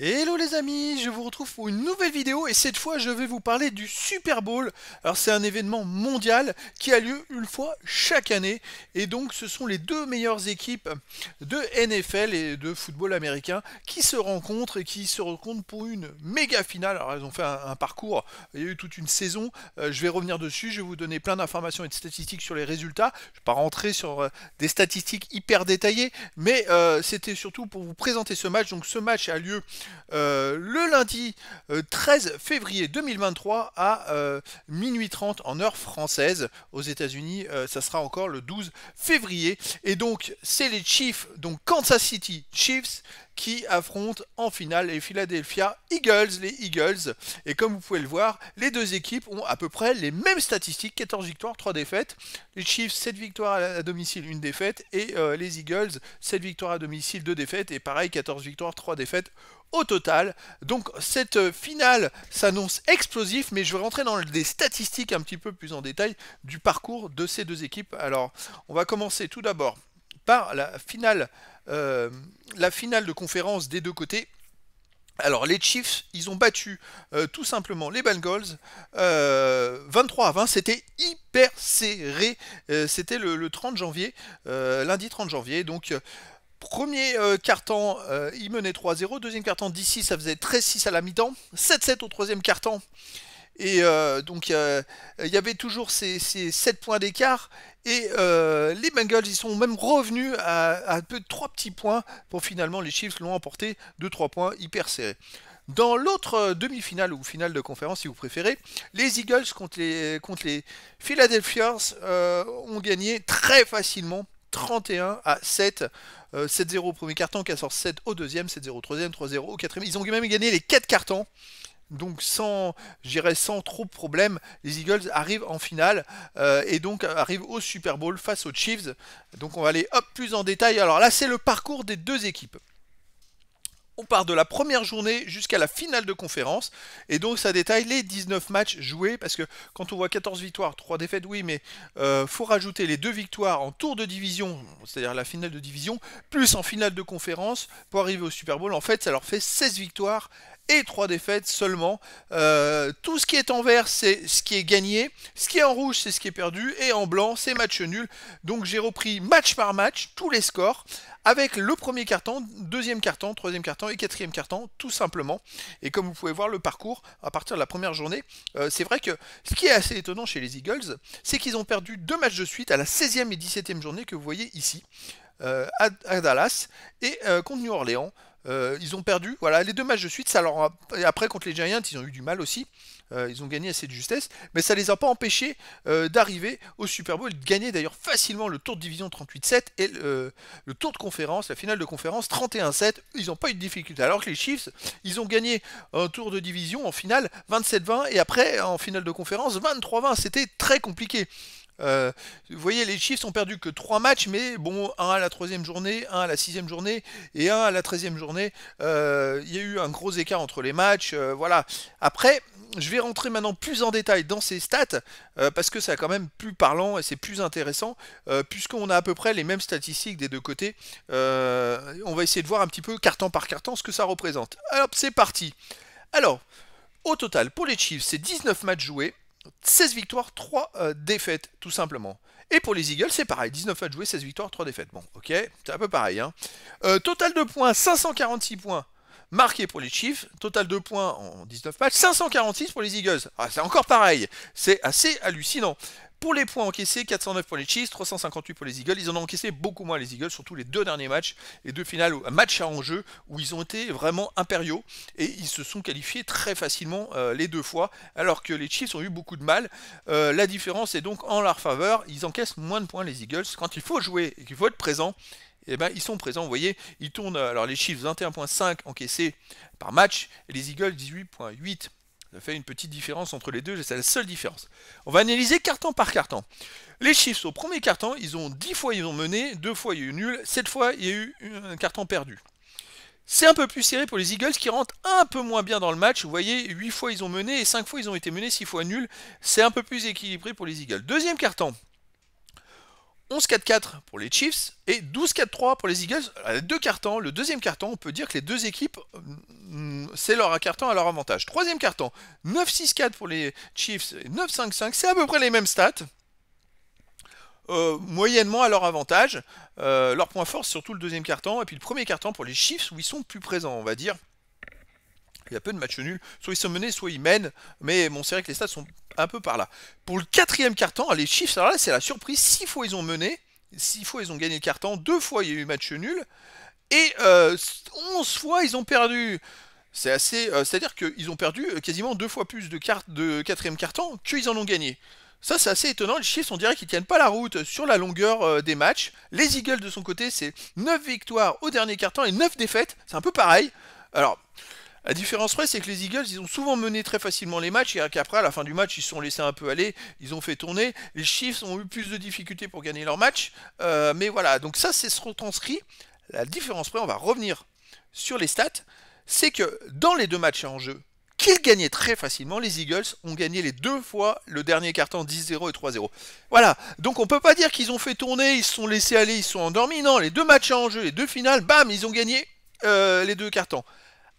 Hello les amis, je vous retrouve pour une nouvelle vidéo et cette fois je vais vous parler du Super Bowl. Alors c'est un événement mondial qui a lieu une fois chaque année et donc ce sont les deux meilleures équipes de NFL et de football américain qui se rencontrent et qui se rencontrent pour une méga finale. Alors elles ont fait un, parcours, il y a eu toute une saison, euh, je vais revenir dessus, je vais vous donner plein d'informations et de statistiques sur les résultats. Je ne vais pas rentrer sur euh, des statistiques hyper détaillées mais euh, c'était surtout pour vous présenter ce match. Donc ce match a lieu... Euh, le lundi 13 euh, février 2023 à euh, minuit 30 en heure française. Aux États-Unis, ça sera encore le 12 février. Et donc, c'est les Chiefs, donc Kansas City Chiefs, qui affrontent en finale les Philadelphia Eagles, les Eagles. Et comme vous pouvez le voir, les deux équipes ont à peu près les mêmes statistiques, 14 victoires, 3 défaites. Les Chiefs, 7 victoires à domicile, 1 défaite. Et les Eagles, 7 victoires à domicile, 2 défaites. Et pareil, 14 victoires, 3 défaites au total. Donc cette euh, finale s'annonce explosif, mais je vais rentrer dans des statistiques un petit peu plus en détail du parcours de ces deux équipes. Alors on va commencer tout d'abord par la finale, euh, la finale de conférence des deux côtés. Alors les Chiefs, ils ont battu euh, tout simplement les Bengals euh, 23 à 20, c'était hyper serré, c'était le, le, 30 janvier, lundi 30 janvier, donc Premier euh, carton, euh, il menait 3-0. Deuxième carton, 10-6, ça faisait 13-6 à la mi-temps. 7-7 au troisième carton. Et euh, donc, il y avait toujours ces, 7 points d'écart. Et les Bengals, ils sont même revenus à, un peu de 3 petits points pour finalement les Chiefs l'ont emporté de 3 points hyper serrés. Dans l'autre demi-finale ou finale de conférence, si vous préférez, les Eagles contre les, contre les ont gagné très facilement 31 à 7. 7-0 euh, au premier carton, sort 7 au deuxième, 7-0 au troisième, 3-0 au quatrième. Ils ont même gagné les 4 cartons. Donc sans, j'irais sans trop de problèmes, les Eagles arrivent en finale euh, et donc arrivent au Super Bowl face aux Chiefs. Donc on va aller plus en détail. Alors là c'est le parcours des deux équipes on part de la première journée jusqu'à la finale de conférence. Et donc ça détaille les 19 matchs joués, parce que quand on voit 14 victoires, 3 défaites, oui, mais il euh, faut rajouter les 2 victoires en tour de division, c'est-à-dire la finale de division, plus en finale de conférence pour arriver au Super Bowl. En fait, ça leur fait 16 victoires et trois défaites seulement. Euh, tout ce qui est en vert, c'est ce qui est gagné. Ce qui est en rouge, c'est ce qui est perdu. Et en blanc, c'est match nul. Donc j'ai repris match par match tous les scores avec le premier carton, deuxième carton, troisième carton et quatrième carton, tout simplement. Et comme vous pouvez voir le parcours à partir de la première journée, euh, c'est vrai que ce qui est assez étonnant chez les Eagles, c'est qu'ils ont perdu deux matchs de suite à la 16e et 17e journée que vous voyez ici, euh, à, Dallas et contre New Orleans. Euh, ils ont perdu, voilà, les deux matchs de suite, ça leur après contre les Giants, ils ont eu du mal aussi, euh, ils ont gagné assez de justesse, mais ça les a pas empêchés euh, d'arriver au Super Bowl, de gagner d'ailleurs facilement le tour de division 38-7 et le, le tour de conférence, la finale de conférence 31-7, ils n'ont pas eu de difficulté, alors que les Chiefs, ils ont gagné un tour de division en finale 27-20 et après en finale de conférence 23-20, c'était très compliqué. Euh, vous voyez, les Chiefs ont perdu que 3 matchs, mais bon, un à la troisième journée, un à la sixième journée et un à la treizième journée. Euh, il y a eu un gros écart entre les matchs. Euh, voilà. Après, je vais rentrer maintenant plus en détail dans ces stats parce que c'est quand même plus parlant et c'est plus intéressant puisqu'on a à peu près les mêmes statistiques des deux côtés. on va essayer de voir un petit peu carton par carton ce que ça représente. Alors, c'est parti. Alors, au total, pour les Chiefs, c'est 19 matchs joués. 16 victoires, 3 euh, défaites, tout simplement. Et pour les Eagles, c'est pareil, 19 matchs joués, 16 victoires, 3 défaites. Bon, ok, c'est un peu pareil. Hein. Euh, total de points, 546 points marqués pour les Chiefs, total de points en 19 matchs, 546 pour les Eagles. Ah, c'est encore pareil, c'est assez hallucinant. Pour les points encaissés, 409 pour les Chiefs, 358 pour les Eagles. Ils en ont encaissé beaucoup moins les Eagles, surtout les deux derniers matchs, et deux finales, un match à enjeu où ils ont été vraiment impériaux et ils se sont qualifiés très facilement euh, les deux fois, alors que les Chiefs ont eu beaucoup de mal. Euh, la différence est donc en leur faveur, ils encaissent moins de points les Eagles. Quand il faut jouer et qu'il faut être présent, eh ben, ils sont présents, vous voyez, ils tournent, euh, alors les Chiefs 21.5 encaissés par match, et les Eagles 18.8 ça fait une petite différence entre les deux, c'est la seule différence. On va analyser carton par carton. Les chiffres au premier carton, ils ont 10 fois ils ont mené, 2 fois il y a eu nul, 7 fois il y a eu un carton perdu. C'est un peu plus serré pour les Eagles qui rentrent un peu moins bien dans le match. Vous voyez, 8 fois ils ont mené et 5 fois ils ont été menés, 6 fois nul. C'est un peu plus équilibré pour les Eagles. Deuxième carton, 11-4-4 pour les Chiefs et 12-4-3 pour les Eagles. Euh, deux cartons, le deuxième carton, on peut dire que les deux équipes, euh, mm, c'est leur carton à leur avantage. Troisième carton, 9-6-4 pour les Chiefs et 9-5-5, c'est à peu près les mêmes stats. Euh, moyennement à leur avantage, leur point fort c'est surtout le deuxième carton et puis le premier carton pour les Chiefs où ils sont plus présents on va dire il y a peu de matchs nuls. Soit ils sont menés, soit ils mènent. Mais bon, c'est vrai que les stats sont un peu par là. Pour le quatrième carton, les chiffres, alors là, c'est la surprise. 6 fois ils ont mené, 6 fois ils ont gagné le carton, deux fois il y a eu match nul. Et 11 euh, fois ils ont perdu. C'est assez. Euh, c'est-à-dire qu'ils ont perdu euh, quasiment deux fois plus de cartes de quatrième carton qu'ils en ont gagné. Ça, c'est assez étonnant. Les chiffres, on dirait qu'ils tiennent pas la route sur la longueur des matchs. Les Eagles, de son côté, c'est 9 victoires au dernier carton et 9 défaites. C'est un peu pareil. Alors, la différence près, c'est que les Eagles, ils ont souvent mené très facilement les matchs, et après, à la fin du match, ils se sont laissés un peu aller, ils ont fait tourner. Les Chiefs ont eu plus de difficultés pour gagner leur match. Euh, mais voilà, donc ça, c'est se retranscrit. La différence près, on va revenir sur les stats, c'est que dans les deux matchs en jeu, qu'ils gagnaient très facilement, les Eagles ont gagné les deux fois le dernier carton 10-0 et 3-0. Voilà, donc on ne peut pas dire qu'ils ont fait tourner, ils se sont laissés aller, ils se sont endormis. Non, les deux matchs en jeu, les deux finales, bam, ils ont gagné euh, les deux cartons.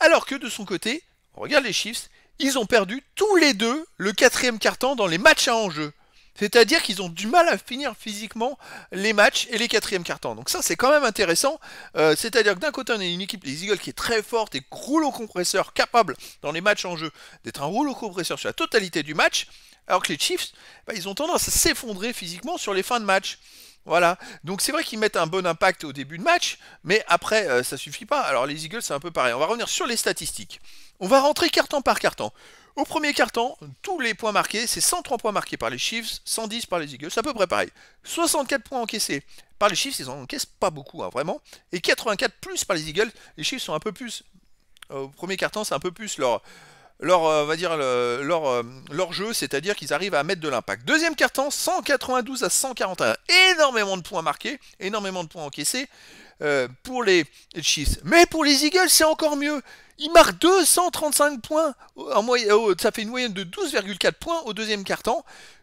Alors que de son côté, on regarde les Chiefs, ils ont perdu tous les deux le quatrième quart dans les matchs à enjeu. C'est-à-dire qu'ils ont du mal à finir physiquement les matchs et les quatrièmes cartons. Donc ça, c'est quand même intéressant. Euh, c'est-à-dire que d'un côté, on a une équipe, des Eagles, qui est très forte et rouleau compresseur, capable, dans les matchs en jeu, d'être un rouleau compresseur sur la totalité du match. Alors que les Chiefs, bah, ils ont tendance à s'effondrer physiquement sur les fins de match. Voilà. Donc c'est vrai qu'ils mettent un bon impact au début de match, mais après, euh, ça suffit pas. Alors les Eagles, c'est un peu pareil. On va revenir sur les statistiques. On va rentrer carton par carton. Au premier carton, tous les points marqués, c'est 103 points marqués par les Chiefs, 110 par les Eagles, c'est à peu près pareil. 64 points encaissés par les Chiefs, ils en encaissent pas beaucoup, hein, vraiment. Et 84 plus par les Eagles, les Chiefs sont un peu plus. Euh, au premier carton, c'est un peu plus leur, leur, euh, va dire, leur, euh, leur jeu, c'est-à-dire qu'ils arrivent à mettre de l'impact. Deuxième carton, 192 à 141. Énormément de points marqués, énormément de points encaissés euh, pour les Chiefs. Mais pour les Eagles, c'est encore mieux. Ils marquent 235 points, en oh, ça fait une moyenne de 12,4 points au deuxième carton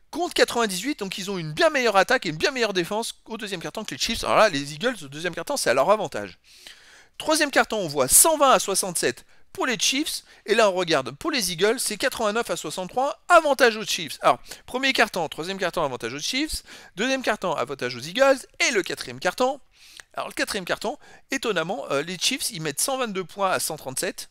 contre 98, donc ils ont une bien meilleure attaque et une bien meilleure défense au deuxième carton que les Chiefs. Alors là, les Eagles, au deuxième carton, c'est à leur avantage. Troisième carton, on voit 120 à 67 pour les Chiefs. Et là, on regarde pour les Eagles, c'est 89 à 63, avantage aux Chiefs. Alors, premier carton, troisième carton, avantage aux Chiefs. Deuxième carton, avantage aux Eagles. Et le quatrième carton. Alors, le quatrième carton, étonnamment, euh, les Chiefs, ils mettent 122 points à 137.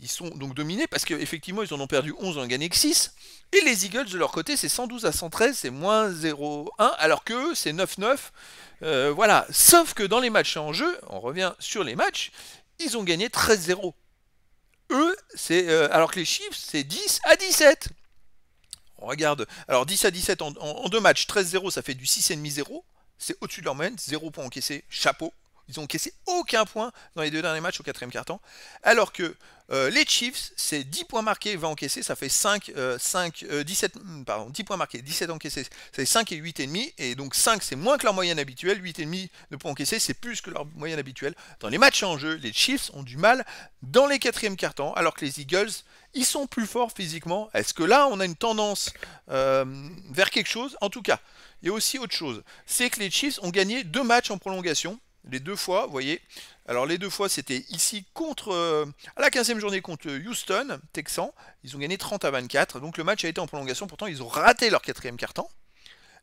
Ils sont donc dominés parce qu'effectivement, ils en ont perdu 11, ils ont gagné que 6. Et les Eagles, de leur côté, c'est 112 à 113, c'est moins 0,1, alors que c'est 9-9. Euh, voilà. Sauf que dans les matchs en jeu, on revient sur les matchs, ils ont gagné 13-0 eux, c'est euh, alors que les chiffres c'est 10 à 17. On regarde. Alors 10 à 17 en, en, deux matchs, 13-0, ça fait du 6,5-0. C'est au-dessus de leur moyenne, 0 pour encaisser, chapeau, ils n'ont encaissé aucun point dans les deux derniers matchs au quatrième quart-temps. Alors que euh, les Chiefs, c'est 10 points marqués, 20 encaissés, ça fait 5, 5 17, pardon, 10 points marqués, 17 encaissés, 5 et 8,5. Et donc 5, c'est moins que leur moyenne habituelle, 8,5 de points encaissés, c'est plus que leur moyenne habituelle. Dans les matchs en jeu, les Chiefs ont du mal dans les quatrièmes cartons, alors que les Eagles, ils sont plus forts physiquement. Est-ce que là, on a une tendance euh, vers quelque chose En tout cas, il y a aussi autre chose, c'est que les Chiefs ont gagné deux matchs en prolongation les deux fois, vous voyez. Alors les deux fois, c'était ici contre, euh, à la 15e journée contre euh, Houston, Texan. Ils ont gagné 30 à 24, donc le match a été en prolongation. Pourtant, ils ont raté leur quatrième carton.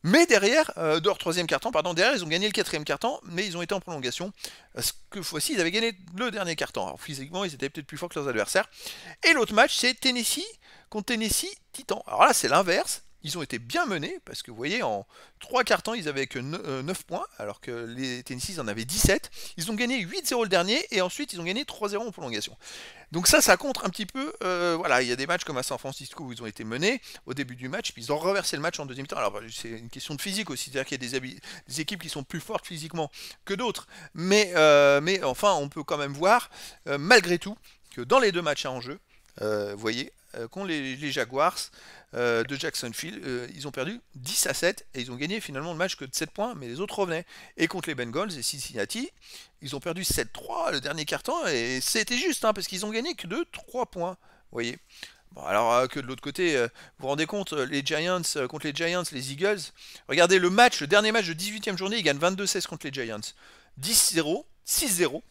Mais derrière, euh, troisième carton, pardon, derrière, ils ont gagné le quatrième carton, mais ils ont été en prolongation. Parce que fois-ci, ils avaient gagné le dernier carton. Alors physiquement, ils étaient peut-être plus forts que leurs adversaires. Et l'autre match, c'est Tennessee contre Tennessee Titan. Alors là, c'est l'inverse. Ils ont été bien menés, parce que vous voyez, en trois quarts temps, ils avaient que 9 euh, points, alors que les Tennessee en avaient 17. Ils ont gagné 8-0 le dernier, et ensuite ils ont gagné 3-0 en prolongation. Donc ça, ça contre un petit peu. Euh, voilà, il y a des matchs comme à San Francisco où ils ont été menés au début du match, puis ils ont reversé le match en deuxième temps. Alors c'est une question de physique aussi, c'est-à-dire qu'il y a des, équipes qui sont plus fortes physiquement que d'autres. Mais, euh, mais enfin, on peut quand même voir, malgré tout, que dans les deux matchs à enjeu, euh, vous voyez, euh, qu'ont les, Jaguars euh, de Jacksonville. ils ont perdu 10 à 7 et ils ont gagné finalement le match que de 7 points, mais les autres revenaient. Et contre les Bengals et Cincinnati, ils ont perdu 7-3 le dernier quart-temps et c'était juste hein, parce qu'ils ont gagné que de 3 points. Vous voyez Bon, alors que de l'autre côté, vous vous rendez compte, les Giants contre les Giants, les Eagles, regardez le match, le dernier match de 18 e journée, ils gagnent 22-16 contre les Giants. 10-0, 6-0,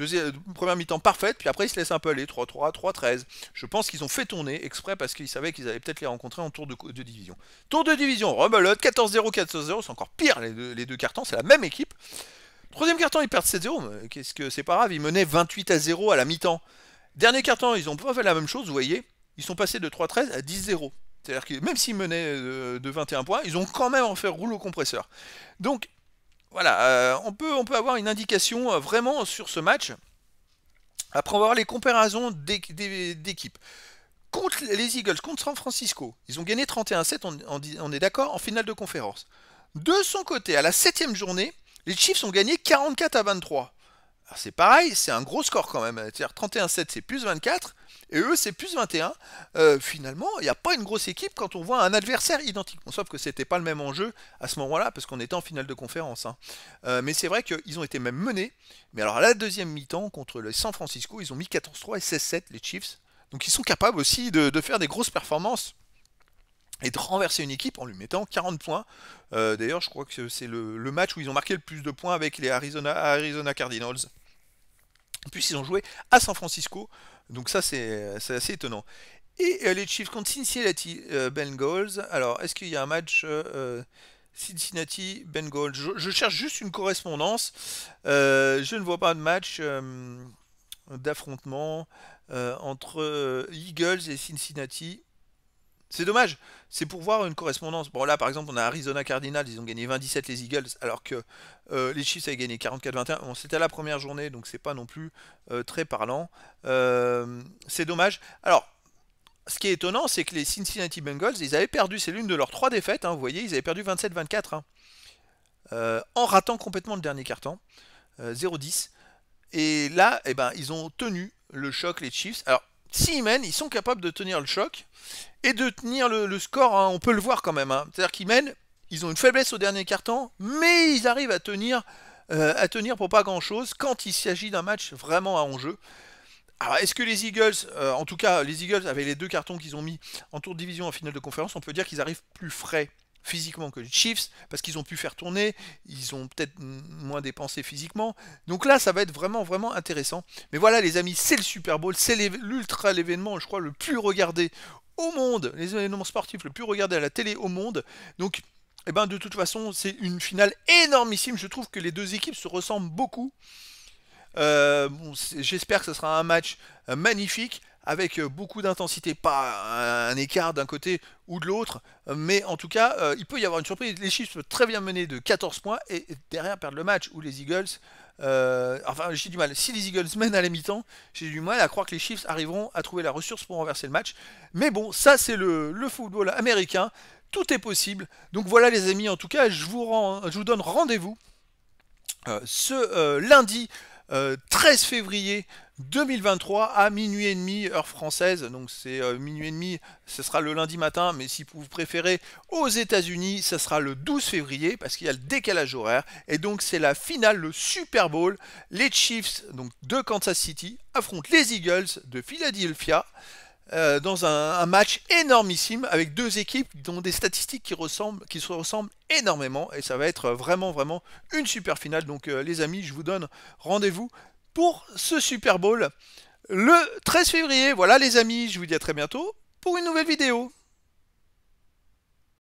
euh, première mi-temps parfaite, puis après ils se laissent un peu aller, 3-3, 3-13. Je pense qu'ils ont fait tourner exprès parce qu'ils savaient qu'ils allaient peut-être les rencontrer en tour de, de division. Tour de division, rebelote, 14-0, 14-0, c'est encore pire les deux, cartons, c'est la même équipe. Troisième carton, ils perdent 7-0, qu'est-ce que c'est pas grave, ils menaient 28 à 0 à la mi-temps. Dernier carton, ils ont pas fait la même chose, vous voyez, ils sont passés de 3-13 à 10-0. C'est-à-dire que même s'ils menaient euh, de 21 points, ils ont quand même en fait rouleau compresseur. Donc voilà, euh, on, peut, on peut avoir une indication euh, vraiment sur ce match. Après, on va voir les comparaisons d'équipes. Contre les Eagles, contre San Francisco, ils ont gagné 31-7, on, est d'accord, en finale de conférence. De son côté, à la 7 journée, les Chiefs ont gagné 44 à 23. C'est pareil, c'est un gros score quand même. 31-7, c'est plus 24. Et eux, c'est plus 21. Euh, finalement, il n'y a pas une grosse équipe quand on voit un adversaire identique. sauf que ce n'était pas le même enjeu à ce moment-là, parce qu'on était en finale de conférence. Hein. Euh, mais c'est vrai qu'ils ont été même menés. Mais alors, à la deuxième mi-temps, contre les San Francisco, ils ont mis 14-3 et 16-7, les Chiefs. Donc, ils sont capables aussi de, faire des grosses performances et de renverser une équipe en lui mettant 40 points. Euh, d'ailleurs, je crois que c'est le, match où ils ont marqué le plus de points avec les Arizona Cardinals. Puis ils ont joué à San Francisco. Donc ça, c'est assez étonnant. Et euh, les Chiefs contre Cincinnati euh, Bengals. Alors, est-ce qu'il y a un match euh, Cincinnati Bengals je, je, cherche juste une correspondance. je ne vois pas de match d'affrontement entre Eagles et Cincinnati. C'est dommage. C'est pour voir une correspondance. Bon, là, par exemple, on a Arizona Cardinals. Ils ont gagné 27 les Eagles, alors que euh, les Chiefs avaient gagné 44-21. Bon, c'était la première journée, donc c'est pas non plus euh, très parlant. Euh, c'est dommage. Alors, ce qui est étonnant, c'est que les Cincinnati Bengals, ils avaient perdu. C'est l'une de leurs trois défaites. Hein, vous voyez, ils avaient perdu 27-24. Hein. en ratant complètement le dernier carton. 0-10. Et là, eh ben, ils ont tenu le choc, les Chiefs. Alors, s'ils mènent, ils sont capables de tenir le choc et de tenir le, score. Hein. on peut le voir quand même. Hein. C'est-à-dire qu'ils mènent, ils ont une faiblesse au dernier carton, mais ils arrivent à tenir, euh, à tenir pour pas grand-chose quand il s'agit d'un match vraiment à enjeu. Alors, est-ce que les Eagles, euh, en tout cas, les Eagles, avaient les deux cartons qu'ils ont mis en tour de division en finale de conférence, on peut dire qu'ils arrivent plus frais physiquement que les Chiefs, parce qu'ils ont pu faire tourner, ils ont peut-être moins dépensé physiquement. Donc là, ça va être vraiment, vraiment intéressant. Mais voilà, les amis, c'est le Super Bowl, c'est l'ultra l'événement, je crois, le plus regardé au monde, les événements sportifs le plus regardé à la télé au monde. Donc, eh ben, de toute façon, c'est une finale énormissime. Je trouve que les deux équipes se ressemblent beaucoup. Euh, j'espère que ce sera un match euh, magnifique avec euh, beaucoup d'intensité, pas un écart d'un côté ou de l'autre, mais en tout cas, euh, il peut y avoir une surprise. Les Chiefs peuvent très bien mener de 14 points et derrière perdre le match, ou les Eagles. Euh, enfin, j'ai du mal. Si les Eagles mènent à la mi-temps, j'ai du mal à croire que les Chiefs arriveront à trouver la ressource pour renverser le match. Mais bon, ça c'est le, football américain. Tout est possible. Donc voilà les amis, en tout cas, je vous, je vous donne rendez-vous ce lundi. 13 février 2023 à minuit et demi, heure française. Donc c'est euh, minuit et demi, ce sera le lundi matin. Mais si vous préférez aux États-Unis, ce sera le 12 février parce qu'il y a le décalage horaire. Et donc c'est la finale, le Super Bowl. Les Chiefs donc de Kansas City affrontent les Eagles de Philadelphia. Euh, dans un, match énormissime avec deux équipes dont des statistiques qui, ressemblent, qui se ressemblent énormément et ça va être vraiment vraiment une super finale donc euh, les amis je vous donne rendez-vous pour ce Super Bowl le 13 février. Voilà les amis, je vous dis à très bientôt pour une nouvelle vidéo.